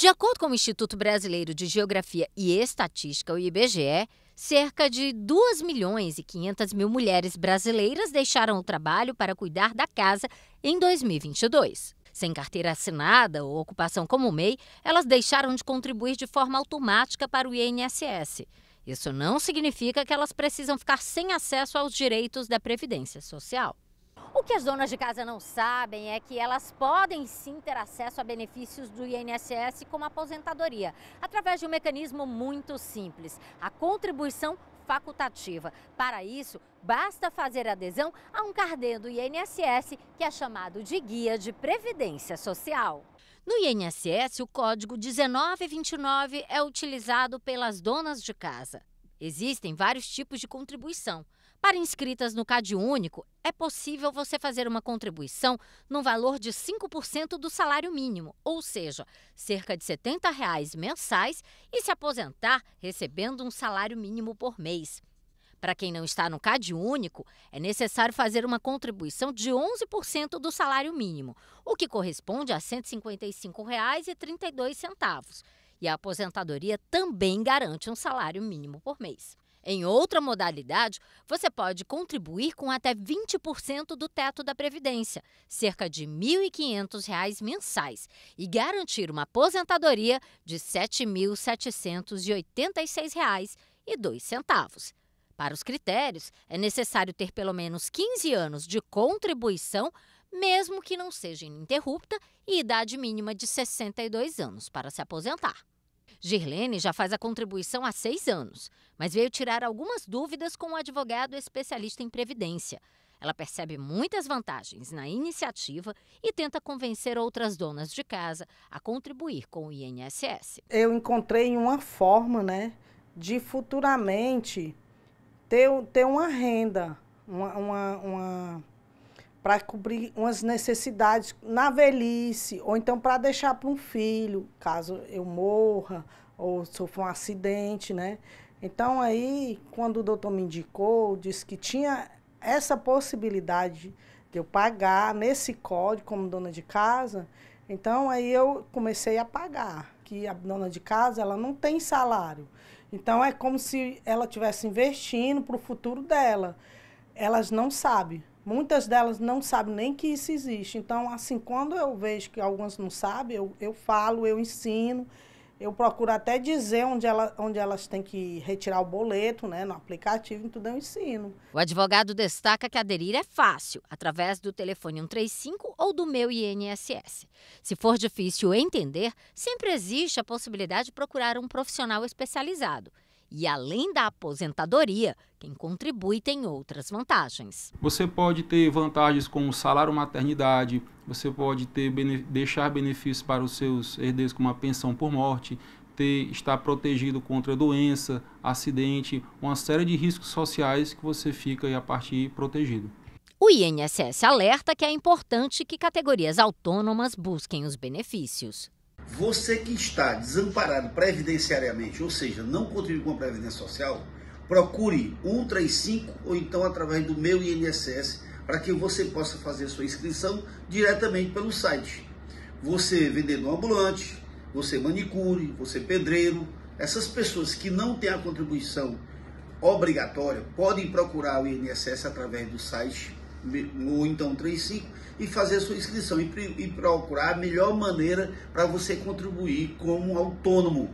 De acordo com o Instituto Brasileiro de Geografia e Estatística, o IBGE, cerca de 2 milhões e 500 mil mulheres brasileiras deixaram o trabalho para cuidar da casa em 2022. Sem carteira assinada ou ocupação como MEI, elas deixaram de contribuir de forma automática para o INSS. Isso não significa que elas precisam ficar sem acesso aos direitos da Previdência Social. O que as donas de casa não sabem é que elas podem sim ter acesso a benefícios do INSS como aposentadoria, através de um mecanismo muito simples, a contribuição facultativa. Para isso, basta fazer adesão a um cardendo do INSS, que é chamado de Guia de Previdência Social. No INSS, o código 1929 é utilizado pelas donas de casa. Existem vários tipos de contribuição. Para inscritas no Cade Único, é possível você fazer uma contribuição no valor de 5% do salário mínimo, ou seja, cerca de R$ 70 reais mensais, e se aposentar recebendo um salário mínimo por mês. Para quem não está no Cade único, é necessário fazer uma contribuição de 11% do salário mínimo, o que corresponde a R$ 155,32. E a aposentadoria também garante um salário mínimo por mês. Em outra modalidade, você pode contribuir com até 20% do teto da Previdência, cerca de R$ 1.500 mensais, e garantir uma aposentadoria de R$ 7.786,02. Para os critérios, é necessário ter pelo menos 15 anos de contribuição, mesmo que não seja ininterrupta, e idade mínima de 62 anos para se aposentar. Girlene já faz a contribuição há seis anos, mas veio tirar algumas dúvidas com um advogado especialista em previdência. Ela percebe muitas vantagens na iniciativa e tenta convencer outras donas de casa a contribuir com o INSS. Eu encontrei uma forma, né, de futuramente ter, ter uma renda, uma, uma, uma para cobrir umas necessidades na velhice, ou então para deixar para um filho, caso eu morra ou sofra um acidente, né? Então aí, quando o doutor me indicou, disse que tinha essa possibilidade de eu pagar nesse código como dona de casa, então aí eu comecei a pagar, que a dona de casa ela não tem salário. Então é como se ela estivesse investindo para o futuro dela. Elas não sabem Muitas delas não sabem nem que isso existe. Então, assim, quando eu vejo que algumas não sabem, eu, eu falo, eu ensino, eu procuro até dizer onde, ela, onde elas têm que retirar o boleto, né, no aplicativo, e tudo eu ensino. O advogado destaca que aderir é fácil, através do telefone 135 ou do meu INSS. Se for difícil entender, sempre existe a possibilidade de procurar um profissional especializado. E além da aposentadoria, quem contribui tem outras vantagens. Você pode ter vantagens como salário maternidade, você pode ter, deixar benefícios para os seus herdeiros como a pensão por morte, ter, estar protegido contra doença, acidente, uma série de riscos sociais que você fica a partir protegido. O INSS alerta que é importante que categorias autônomas busquem os benefícios. Você que está desamparado previdenciariamente, ou seja, não contribui com a Previdência Social, procure 135 ou então através do meu INSS para que você possa fazer sua inscrição diretamente pelo site. Você é vendedor ambulante, você é manicure, você é pedreiro, essas pessoas que não têm a contribuição obrigatória podem procurar o INSS através do site ou então 35 e fazer sua inscrição e, e procurar a melhor maneira para você contribuir como autônomo.